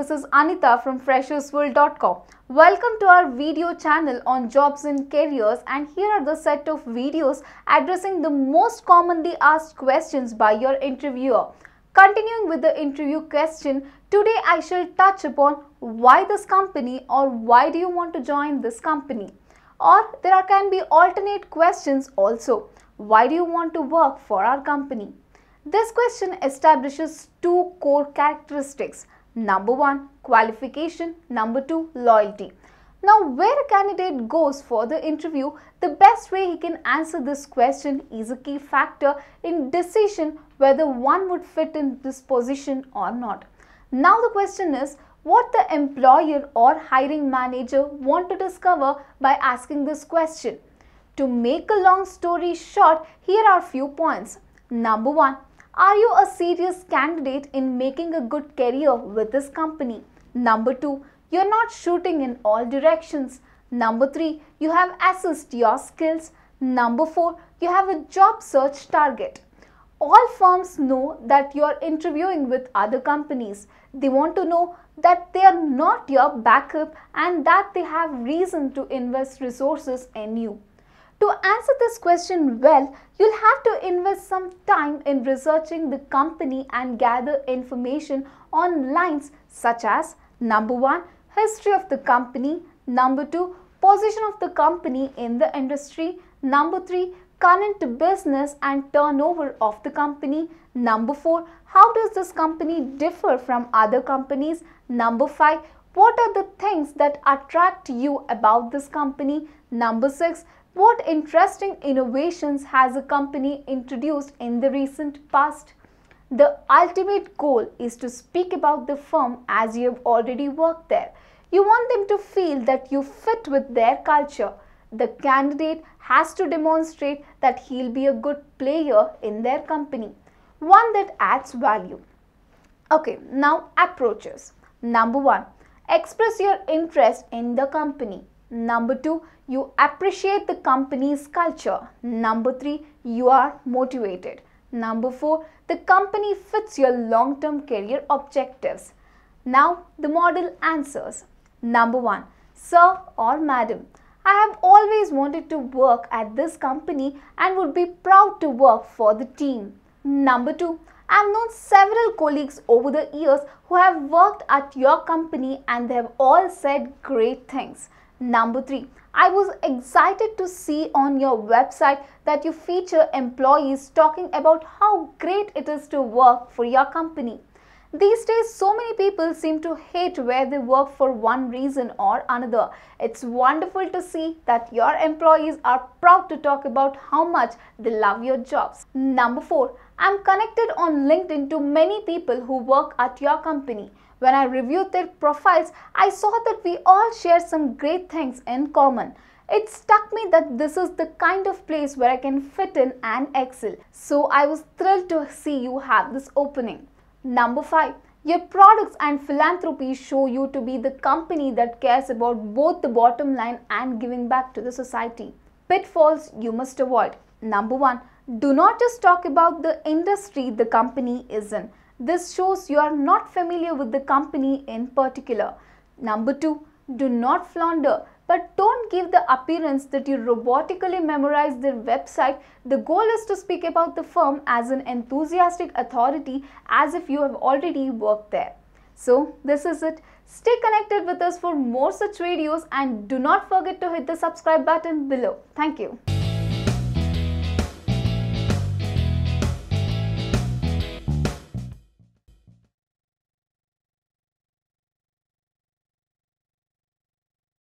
this is Anita from freshersworld.com. Welcome to our video channel on jobs and careers and here are the set of videos addressing the most commonly asked questions by your interviewer. Continuing with the interview question, today I shall touch upon why this company or why do you want to join this company? Or there are, can be alternate questions also. Why do you want to work for our company? This question establishes two core characteristics Number one, qualification. Number two, loyalty. Now, where a candidate goes for the interview, the best way he can answer this question is a key factor in decision whether one would fit in this position or not. Now, the question is what the employer or hiring manager want to discover by asking this question. To make a long story short, here are few points. Number 1. Are you a serious candidate in making a good career with this company? Number 2. You're not shooting in all directions. Number 3. You have assessed your skills. Number 4. You have a job search target. All firms know that you're interviewing with other companies. They want to know that they are not your backup and that they have reason to invest resources in you. To answer this question well, you'll have to invest some time in researching the company and gather information on lines such as number 1 history of the company, number 2 position of the company in the industry, number 3 current business and turnover of the company, number 4 how does this company differ from other companies, number 5 what are the things that attract you about this company, number 6 what interesting innovations has a company introduced in the recent past? The ultimate goal is to speak about the firm as you have already worked there. You want them to feel that you fit with their culture. The candidate has to demonstrate that he'll be a good player in their company, one that adds value. Okay, now approaches. Number one, express your interest in the company. Number two, you appreciate the company's culture. Number three, you are motivated. Number four, the company fits your long term career objectives. Now, the model answers. Number one, Sir or Madam, I have always wanted to work at this company and would be proud to work for the team. Number two, I have known several colleagues over the years who have worked at your company and they have all said great things. Number three, I was excited to see on your website that you feature employees talking about how great it is to work for your company. These days, so many people seem to hate where they work for one reason or another. It's wonderful to see that your employees are proud to talk about how much they love your jobs. Number 4. I'm connected on LinkedIn to many people who work at your company. When I reviewed their profiles, I saw that we all share some great things in common. It struck me that this is the kind of place where I can fit in and excel. So I was thrilled to see you have this opening. Number 5. Your products and philanthropy show you to be the company that cares about both the bottom line and giving back to the society. Pitfalls you must avoid. Number 1. Do not just talk about the industry the company is in. This shows you are not familiar with the company in particular. Number 2. Do not flounder but don't give the appearance that you robotically memorize their website. The goal is to speak about the firm as an enthusiastic authority as if you have already worked there. So this is it. Stay connected with us for more such videos and do not forget to hit the subscribe button below. Thank you.